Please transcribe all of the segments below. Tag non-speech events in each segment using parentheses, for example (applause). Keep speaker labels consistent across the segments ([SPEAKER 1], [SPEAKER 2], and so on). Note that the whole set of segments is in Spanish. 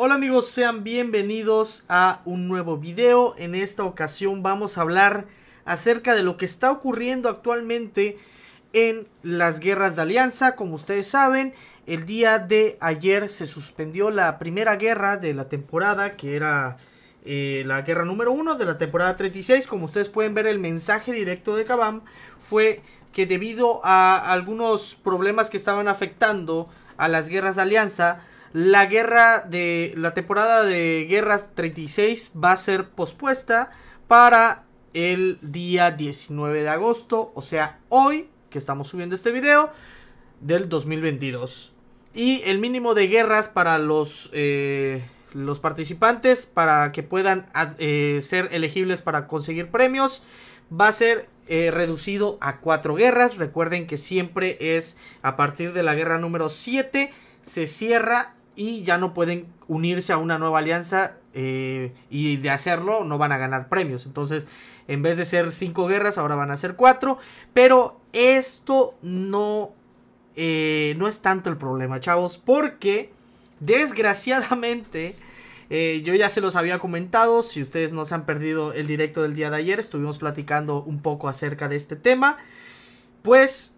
[SPEAKER 1] Hola amigos, sean bienvenidos a un nuevo video. En esta ocasión vamos a hablar acerca de lo que está ocurriendo actualmente en las guerras de alianza. Como ustedes saben, el día de ayer se suspendió la primera guerra de la temporada, que era eh, la guerra número 1 de la temporada 36. Como ustedes pueden ver, el mensaje directo de Kabam fue que debido a algunos problemas que estaban afectando a las guerras de alianza, la guerra de la temporada de guerras 36 va a ser pospuesta para el día 19 de agosto, o sea, hoy que estamos subiendo este video del 2022. Y el mínimo de guerras para los, eh, los participantes, para que puedan eh, ser elegibles para conseguir premios, va a ser eh, reducido a 4 guerras. Recuerden que siempre es a partir de la guerra número 7 se cierra y ya no pueden unirse a una nueva alianza eh, y de hacerlo no van a ganar premios. Entonces, en vez de ser cinco guerras, ahora van a ser cuatro. Pero esto no, eh, no es tanto el problema, chavos, porque desgraciadamente... (laughs) Eh, yo ya se los había comentado, si ustedes no se han perdido el directo del día de ayer, estuvimos platicando un poco acerca de este tema. Pues,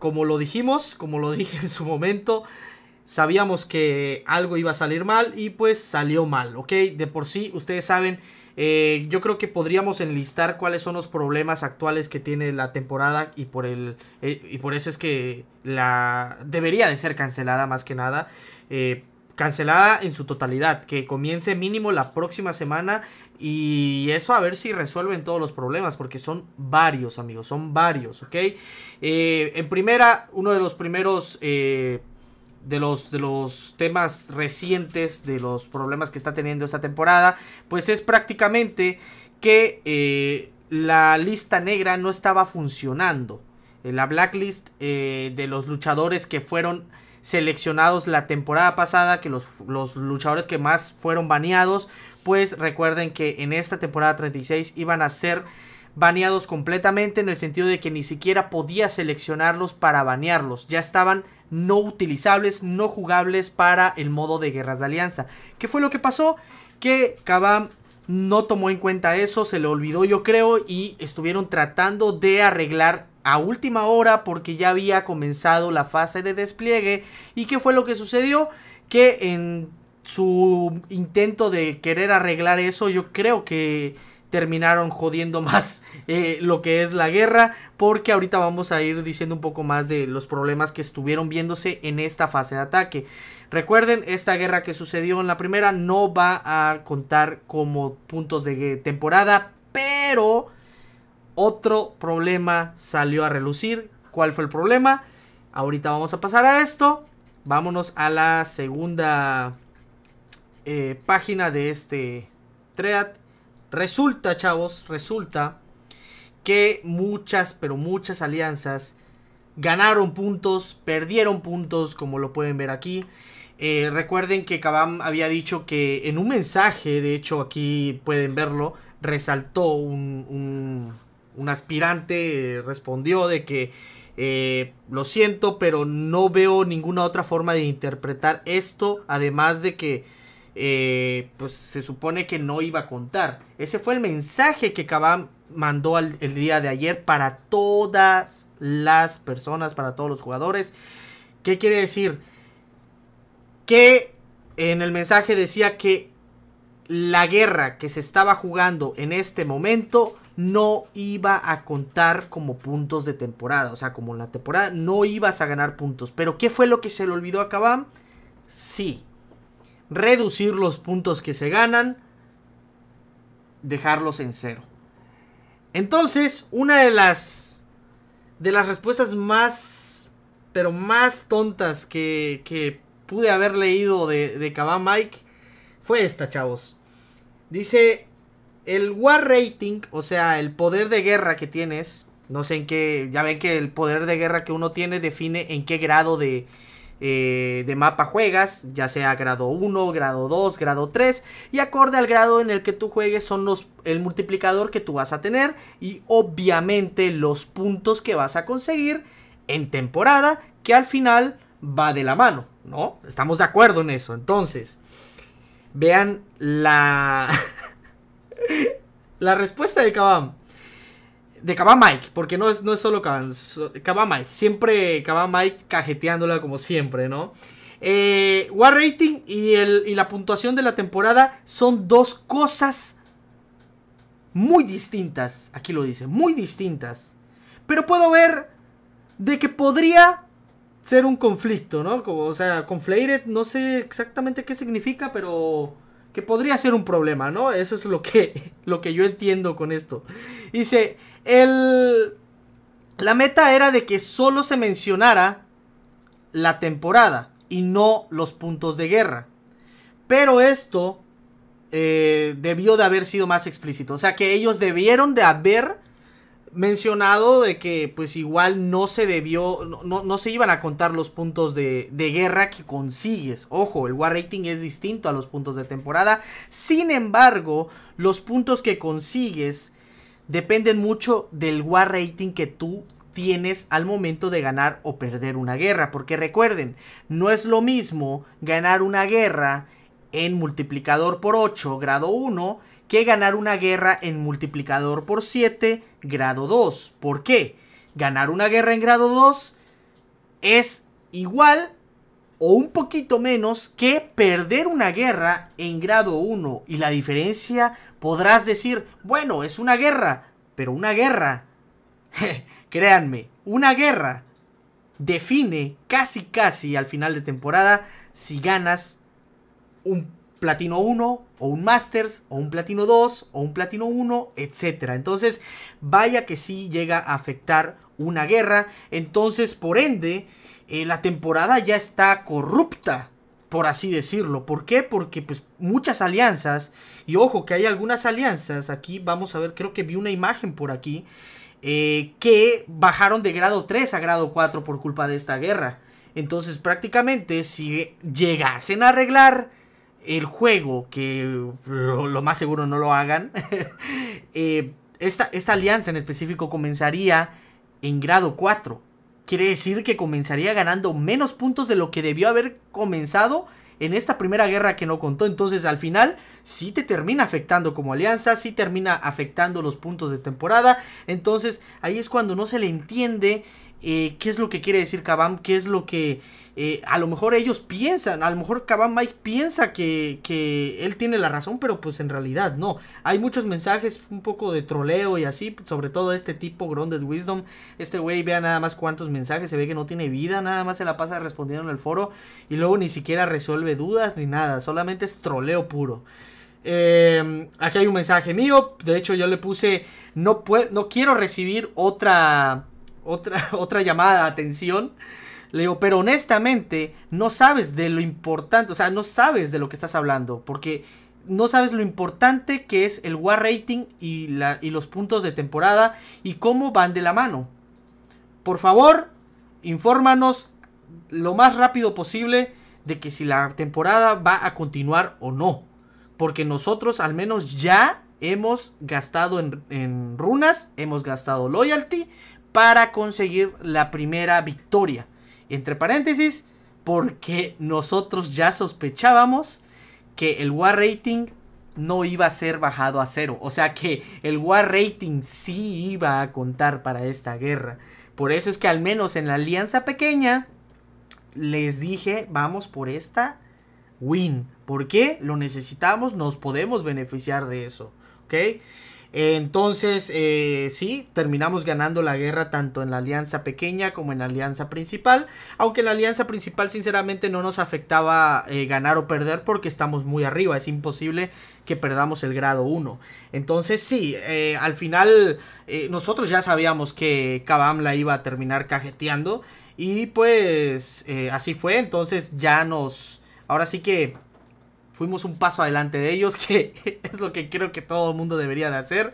[SPEAKER 1] como lo dijimos, como lo (laughs) dije en su momento, sabíamos que algo iba a salir mal y pues salió mal, ¿ok? De por sí, ustedes saben, eh, yo creo que podríamos enlistar cuáles son los problemas actuales que tiene la temporada y por, el, eh, y por eso es que la debería de ser cancelada más que nada. Eh, cancelada en su totalidad, que comience mínimo la próxima semana y eso a ver si resuelven todos los problemas, porque son varios amigos, son varios, ¿ok? en primera, uno de los primeros de los, de los temas recientes, de los problemas que está teniendo esta temporada, pues es prácticamente que eh, la lista negra no estaba funcionando. Eh, la blacklist eh, de los luchadores que fueron seleccionados la temporada pasada, que los, los, luchadores que más fueron baneados, pues recuerden que en esta temporada 36 iban a ser baneados completamente en el sentido de que ni siquiera podía seleccionarlos para banearlos, ya estaban no utilizables, no jugables para el modo de guerras de alianza. ¿Qué fue lo que pasó? Que Kabam no tomó en cuenta eso, se le olvidó yo creo y estuvieron tratando de arreglar a última hora porque ya había comenzado la fase de despliegue y qué fue lo que sucedió que en su intento de querer arreglar eso yo creo que terminaron jodiendo (laughs) más eh, lo que es la guerra, porque ahorita vamos a ir diciendo un poco más de los problemas que estuvieron viéndose en esta fase de ataque. Recuerden, esta guerra que sucedió en la primera no va a contar como puntos de temporada, pero otro problema salió a relucir. ¿Cuál fue el problema? Ahorita vamos a pasar a esto. Vámonos a la segunda eh, página de este TREAT. Resulta, chavos, resulta que muchas, pero muchas alianzas ganaron puntos, perdieron puntos, como lo pueden ver aquí. Eh, recuerden que Kabam había dicho que en un mensaje, de hecho aquí pueden verlo, resaltó un, aspirante, eh, respondió de que eh, lo siento, pero no veo ninguna otra forma de interpretar esto, además de que eh, pues se supone que no iba a contar. Ese fue el mensaje que Kabam mandó el día de ayer para todas las personas, para todos los jugadores. ¿Qué quiere decir? Que en el mensaje decía que la guerra que se estaba jugando en este momento no iba a contar como puntos de temporada. O sea, como en la temporada no ibas a ganar puntos. Pero ¿qué fue lo que se le olvidó a Kabam? Sí, reducir los puntos que se ganan, dejarlos en cero. Entonces, una de las de las respuestas más pero más tontas que, que pude haber leído de, de Mike fue esta, chavos. Dice, el war rating, o sea, el poder de guerra que tienes, no sé en qué, ya ven que el poder de guerra que uno tiene define en qué grado de, eh, de mapa juegas, ya sea grado 1, grado 2, grado 3, y acorde al grado en el que tú juegues son los, el multiplicador que tú vas a tener y obviamente los puntos que vas a conseguir en temporada que al final va de la mano, ¿no? Estamos de acuerdo en eso, entonces, vean la... (laughs) la respuesta de Kabam de Kaba Mike, porque no es, no es solo Kaba Mike, siempre Kaba Mike cajeteándola como siempre, ¿no? Eh, War Rating y, el, y la puntuación de la temporada son dos cosas muy distintas, aquí lo dice, muy distintas. Pero puedo ver de que podría ser un conflicto, ¿no? Como, o sea, conflated, no sé exactamente qué significa, pero que podría ser un problema, ¿no? Eso es lo que, (laughs) lo que yo entiendo con esto. Dice, el, la meta era de que solo se mencionara la temporada y no los puntos de guerra. Pero esto eh, debió de haber sido más explícito. O sea que ellos debieron de haber mencionado de que pues igual no se debió, no, se iban a contar los puntos de, de, guerra que consigues. Ojo, el War Rating es distinto a los puntos de temporada. Sin embargo, los puntos que consigues dependen mucho del War Rating que tú tienes al momento de ganar o perder una guerra. Porque recuerden, no es lo mismo ganar una guerra en multiplicador por 8, grado 1, que ganar una guerra en multiplicador por 7, grado 2. ¿Por qué? Ganar una guerra en grado 2 es igual o un poquito menos que perder una guerra en grado 1. Y la diferencia podrás decir, bueno, es una guerra, pero una guerra, (laughs) créanme, una guerra define casi casi al final de temporada si ganas un platino 1 o un Masters o un platino 2 o un platino 1, etcétera. Entonces, vaya que sí llega a afectar una guerra. Entonces, por ende, eh, la temporada ya está corrupta, por así decirlo. ¿Por qué? Porque pues muchas alianzas, y ojo que hay algunas alianzas, aquí vamos a ver, creo que vi una imagen por aquí, eh, que bajaron de grado 3 a grado 4 por culpa de esta guerra. Entonces prácticamente si llegasen a arreglar el juego, que lo, más seguro no lo hagan, (laughs) eh, esta, esta alianza en específico comenzaría en grado 4. Quiere decir que comenzaría ganando menos puntos de lo que debió haber comenzado en esta primera guerra que no contó. Entonces al final sí te termina afectando como alianza, sí termina afectando los puntos de temporada. Entonces ahí es cuando no se le entiende eh, qué es lo que quiere decir Kabam, qué es lo que eh, a lo mejor ellos piensan, a lo mejor Kabam Mike piensa que, él tiene la razón, pero pues en realidad no. Hay muchos mensajes, un poco de troleo y así, sobre todo este tipo, Grounded Wisdom. Este güey vea nada más cuántos mensajes, se ve que no tiene vida, nada más se la pasa respondiendo en el foro y luego ni siquiera resuelve dudas ni nada, solamente es troleo puro. Eh, aquí hay un mensaje mío, de hecho yo le puse, no, no quiero recibir otra (laughs) otra, llamada de atención. Le digo, pero honestamente, no sabes de lo importante, o sea, no sabes de lo que estás hablando, porque no sabes lo importante que es el War Rating y, los puntos de temporada y cómo van de la mano. Por favor, infórmanos lo más rápido posible de que si la temporada va a continuar o no. Porque nosotros al menos ya hemos gastado en, en, runas, hemos gastado loyalty, para conseguir la primera victoria. Entre paréntesis, porque nosotros ya sospechábamos que el War Rating no iba a ser bajado a cero. O sea que el War Rating sí iba a contar para esta guerra. Por eso es que al menos en la alianza pequeña les dije, vamos por esta win. Porque Lo necesitamos, nos podemos beneficiar de eso. ¿Ok? entonces, eh, sí, terminamos ganando la guerra tanto en la alianza pequeña como en la alianza principal. Aunque la alianza principal, sinceramente, no nos afectaba eh, ganar o perder porque estamos muy arriba. Es imposible que perdamos el grado 1. Entonces, sí, eh, al final, nosotros ya sabíamos que Kabam la iba a terminar cajeteando. Y pues, así fue. Entonces, ya nos. Ahora sí que fuimos un paso adelante de ellos, (laughs) que es lo que creo que todo el mundo debería de hacer.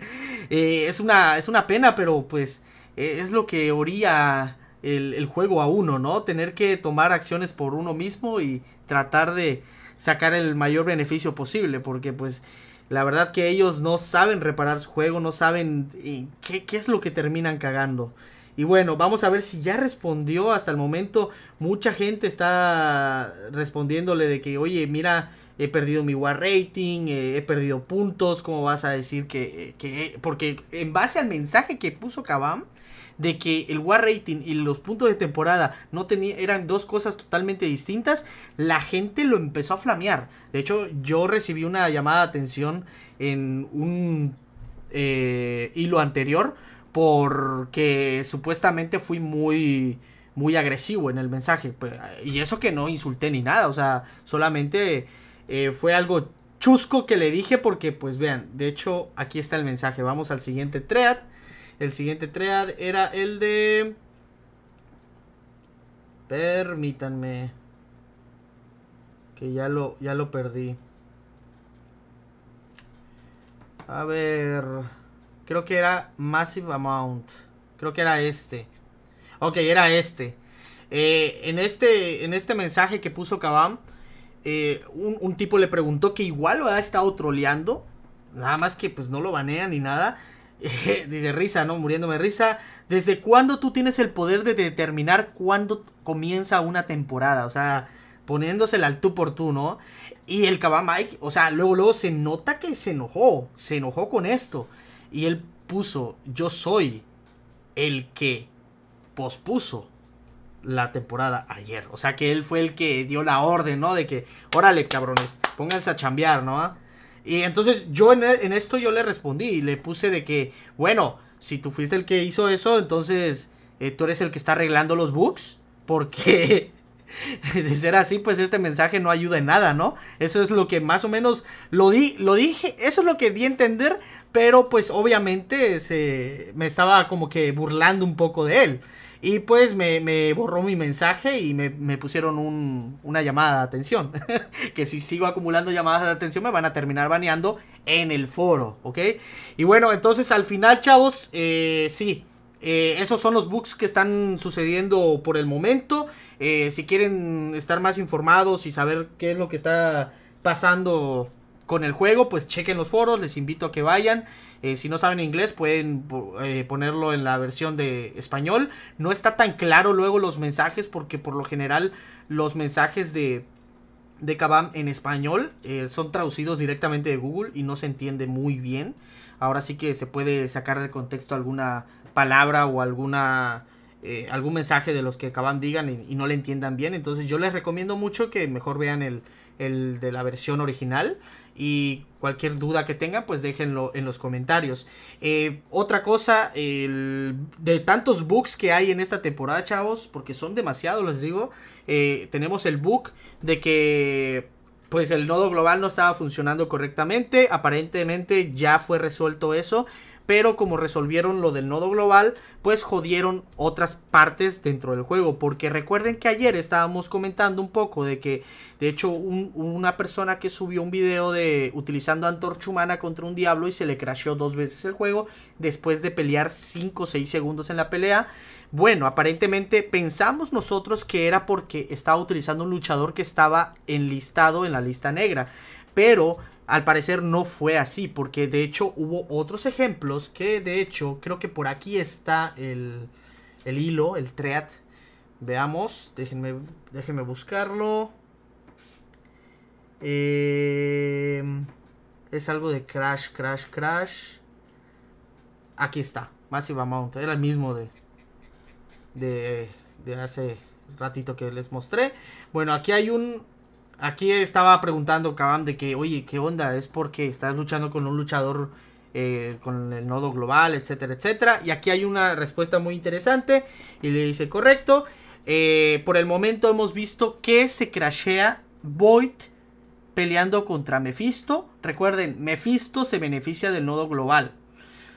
[SPEAKER 1] Eh, es, una, es una pena, pero pues eh, es lo que oría el, juego a uno, ¿no? Tener que tomar acciones por uno mismo y tratar de sacar el mayor beneficio posible, porque pues la verdad que ellos no saben reparar su juego, no saben eh, qué, qué es lo que terminan cagando. Y bueno, vamos a ver si ya respondió hasta el momento. Mucha gente está respondiéndole de que, oye, mira, he perdido mi war rating, eh, he perdido puntos, ¿cómo vas a decir que, eh, que, Porque en base al mensaje que puso Kabam de que el war rating y los puntos de temporada no eran dos cosas totalmente distintas, la gente lo empezó a flamear. De hecho, yo recibí una llamada de atención en un eh, hilo anterior porque supuestamente fui muy muy agresivo en el mensaje pues, y eso que no insulté ni nada, o sea, solamente eh, fue algo chusco que le dije porque, pues vean, de hecho aquí está el mensaje. Vamos al siguiente thread. El siguiente thread era el de... Permítanme. Que ya lo, ya lo perdí. A ver. Creo que era Massive Amount. Creo que era este. Ok, era este. Eh, en este. En este mensaje que puso Kabam. Eh, un, tipo le preguntó que igual lo ha estado troleando, nada más que pues no lo banean ni nada. (laughs) dice risa, ¿no? Muriéndome risa. ¿Desde cuándo tú tienes el poder de determinar cuándo comienza una temporada? O sea, poniéndosela al tú por tú, ¿no? Y el cabá Mike, o sea, luego, luego se nota que se enojó, se enojó con esto. Y él puso, yo soy el que pospuso la temporada ayer. O sea que él fue el que dio la orden, ¿no? De que, órale, cabrones, pónganse a chambear, ¿no? Y entonces yo en, esto yo le respondí y le puse de que, bueno, si tú fuiste el que hizo eso, entonces eh, tú eres el que está arreglando los bugs, porque (laughs) de ser así, pues este mensaje no ayuda en nada, ¿no? Eso es lo que más o menos lo, di, lo dije, eso es lo que di a entender, pero pues obviamente se, me estaba como que burlando un poco de él. Y pues me, borró mi mensaje y me, pusieron una llamada de atención. (laughs) que si sigo acumulando llamadas de atención me van a terminar baneando en el foro, ¿ok? Y bueno, entonces al final, chavos, eh, sí. Eh, esos son los bugs que están sucediendo por el momento. Eh, si quieren estar más informados y saber qué es lo que está pasando con el juego, pues chequen los foros, les invito a que vayan. Eh, si no saben inglés, pueden eh, ponerlo en la versión de español. No está tan claro luego los mensajes, porque por lo general los mensajes de, de Kabam en español eh, son traducidos directamente de Google y no se entiende muy bien. Ahora sí que se puede sacar de contexto alguna palabra o alguna... algún mensaje de los que Kabam digan y, y no le entiendan bien. Entonces yo les recomiendo mucho que mejor vean el, el de la versión original y cualquier duda que tengan, pues déjenlo en los comentarios. Eh, otra cosa, de tantos bugs que hay en esta temporada, chavos, porque son demasiados, les digo, eh, tenemos el bug... de que pues el nodo global no estaba funcionando correctamente. Aparentemente ya fue resuelto eso pero como resolvieron lo del nodo global, pues jodieron otras partes dentro del juego, porque recuerden que ayer estábamos comentando un poco de que, de hecho, una persona que subió un video de utilizando antorcha humana contra un diablo y se le crasheó dos veces el juego después de pelear 5 o 6 segundos en la pelea. Bueno, aparentemente pensamos nosotros que era porque estaba utilizando un luchador que estaba enlistado en la lista negra. Pero al parecer no fue así, porque de hecho hubo otros ejemplos que de hecho creo que por aquí está el, el hilo, el thread. Veamos, déjenme, déjenme buscarlo. Em, es algo de crash, crash, crash. Aquí está, Massive Amount. Era el mismo de, de, de hace ratito que les mostré. Bueno, aquí hay un, Aquí estaba preguntando, Kabam de que, oye, ¿qué onda? Es porque estás luchando con un luchador eh, con el nodo global, etcétera, etcétera. Y aquí hay una respuesta muy interesante. Y le dice, correcto. Eh, por el momento hemos visto que se crashea Void peleando contra Mephisto. Recuerden, Mephisto se beneficia del nodo global.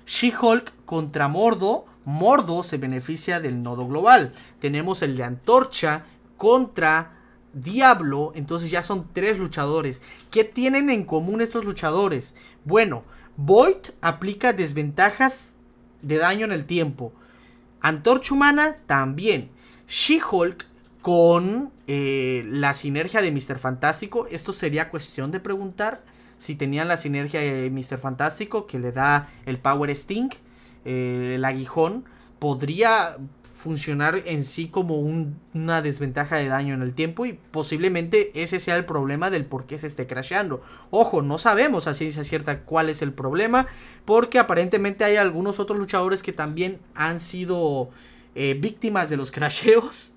[SPEAKER 1] She-Hulk contra Mordo. Mordo se beneficia del nodo global. Tenemos el de Antorcha contra Diablo, entonces ya son tres luchadores. ¿Qué tienen en común estos luchadores? Bueno, Void aplica desventajas de daño en el tiempo. Antorcha Humana también. She-Hulk con eh, la sinergia de Mr. Fantástico. Esto sería cuestión de preguntar si tenían la sinergia de Mr. Fantástico que le da el Power Sting, eh, el aguijón podría funcionar en sí como una desventaja de daño en el tiempo y posiblemente ese sea el problema del por qué se esté crasheando. Ojo, no sabemos a ciencia cierta cuál es el problema porque aparentemente hay algunos otros luchadores que también han sido eh, víctimas de los (laughs) crasheos.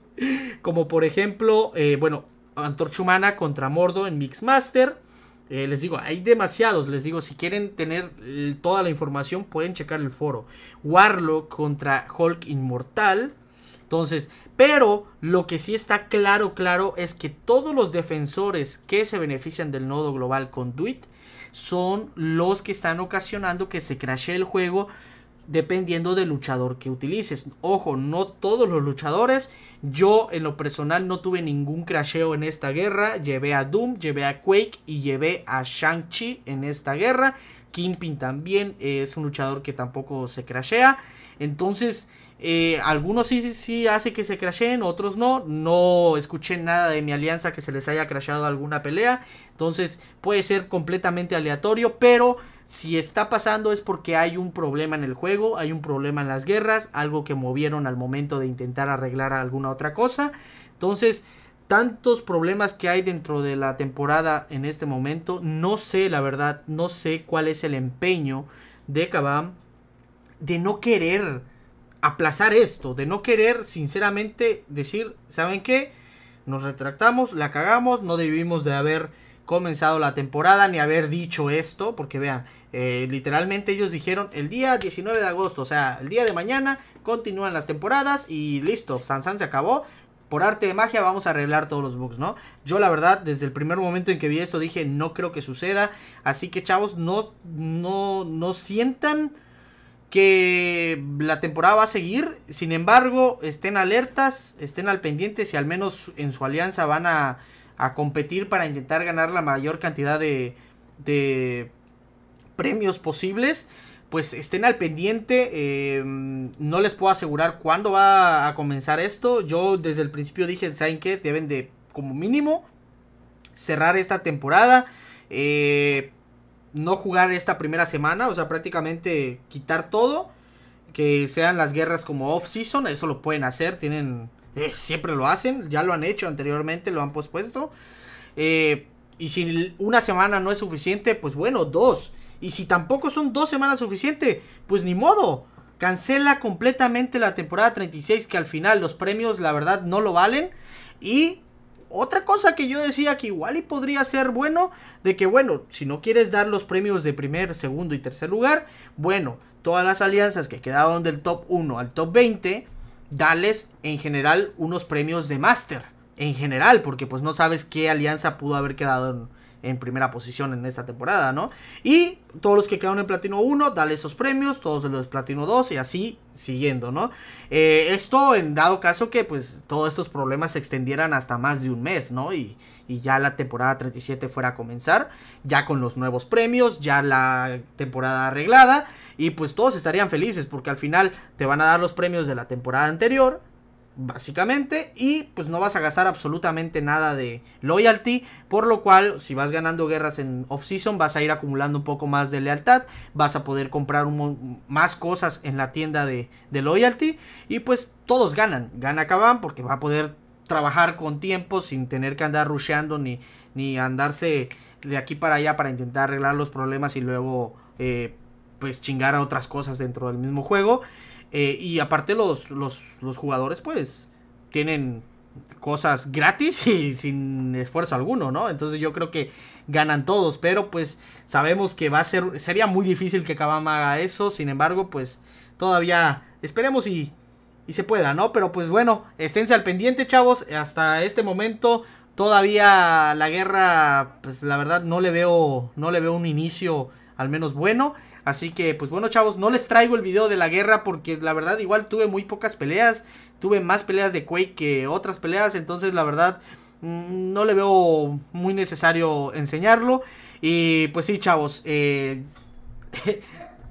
[SPEAKER 1] Como por ejemplo, eh, bueno, Antorchumana contra Mordo en Mixmaster. Eh, les digo, hay demasiados. Les digo, si quieren tener toda la información, pueden checar el foro. Warlock contra Hulk Inmortal. Entonces, pero lo que sí está claro, claro, es que todos los defensores que se benefician del nodo global Conduit son los que están ocasionando que se crashe el juego dependiendo del luchador que utilices. Ojo, no todos los luchadores. Yo en lo personal no tuve ningún crasheo en esta guerra. Llevé a Doom, llevé a Quake y llevé a Shang-Chi en esta guerra. Kimpin también eh, es un luchador que tampoco se crashea. Entonces, eh, algunos sí, sí, sí, hace que se crasheen, otros no. No escuché nada de mi alianza que se les haya crasheado alguna pelea. Entonces, puede ser completamente aleatorio, pero si está pasando es porque hay un problema en el juego, hay un problema en las guerras, algo que movieron al momento de intentar arreglar alguna otra cosa. Entonces, tantos problemas que hay dentro de la temporada en este momento, no sé, la verdad, no sé cuál es el empeño de Kabam de no querer aplazar esto, de no querer sinceramente decir, ¿saben qué? Nos retractamos, la cagamos, no debimos de haber comenzado la temporada ni haber dicho esto, porque vean, eh, literalmente ellos dijeron el día 19 de agosto, o sea, el día de mañana, continúan las temporadas y listo, Sansan se acabó. Por arte de magia vamos a arreglar todos los bugs, ¿no? Yo la verdad, desde el primer momento en que vi esto dije, no creo que suceda. Así que chavos, no, no, no sientan que la temporada va a seguir. Sin embargo, estén alertas, estén al pendiente si al menos en su alianza van a, a competir para intentar ganar la mayor cantidad de premios posibles. Pues estén al pendiente. Em, no les puedo asegurar cuándo va a comenzar esto. Yo desde el principio dije, ¿saben qué? Deben de, como mínimo, cerrar esta temporada. Eh, no jugar esta primera semana. O sea, prácticamente quitar todo. Que sean las guerras como off-season. Eso lo pueden hacer. Tienen... Eh, siempre lo hacen. Ya lo han hecho anteriormente. Lo han pospuesto. Eh, y si una semana no es suficiente, pues bueno, dos. Y si tampoco son dos semanas suficiente, pues ni modo. Cancela completamente la temporada 36 que al final los premios la verdad no lo valen. Y otra cosa que yo decía que igual y podría ser bueno, de que bueno, si no quieres dar los premios de primer, segundo y tercer lugar, bueno, todas las alianzas que quedaron del top 1 al top 20, dales en general unos premios de máster. En general, porque pues no sabes qué alianza pudo haber quedado en, en primera posición en esta temporada, ¿no? Y todos los que quedaron en Platino 1, dale esos premios, todos los de Platino 2 y así siguiendo, ¿no? Eh, esto en dado caso que pues todos estos problemas se extendieran hasta más de un mes, ¿no? Y, y ya la temporada 37 fuera a comenzar, ya con los nuevos premios, ya la temporada arreglada y pues todos estarían felices porque al final te van a dar los premios de la temporada anterior básicamente, y pues no vas a gastar absolutamente nada de loyalty, por lo cual si vas ganando guerras en off-season vas a ir acumulando un poco más de lealtad, vas a poder comprar más cosas en la tienda de, loyalty y pues todos ganan, gana Kaban porque va a poder trabajar con tiempo sin tener que andar rusheando ni, ni andarse de aquí para allá para intentar arreglar los problemas y luego eh, pues chingar a otras cosas dentro del mismo juego. Eh, y aparte los, los, los, jugadores pues tienen cosas gratis (laughs) y sin esfuerzo alguno, ¿no? Entonces yo creo que ganan todos, pero pues sabemos que va a ser, sería muy difícil que Kabama haga eso, sin embargo pues todavía esperemos y, y se pueda, ¿no? Pero pues bueno, esténse al pendiente chavos, hasta este momento todavía la guerra, pues la verdad no le veo, no le veo un inicio al menos bueno. Así que, pues bueno, chavos, no les traigo el video de la guerra porque la verdad igual tuve muy pocas peleas. Tuve más peleas de Quake que otras peleas, entonces la verdad mm, no le veo muy necesario enseñarlo. Y pues sí, chavos, eh, (laughs)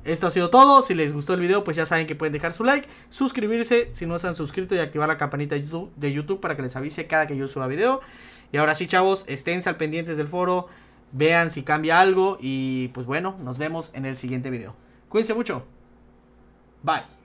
[SPEAKER 1] Esto ha sido todo. Si les gustó el video, pues ya saben que pueden dejar su like, suscribirse si no se han suscrito y activar la campanita de YouTube, para que les avise cada que yo suba video. Y ahora sí, chavos, estén al pendientes del foro vean si cambia algo y pues bueno, nos vemos en el siguiente video. Cuídense mucho. Bye.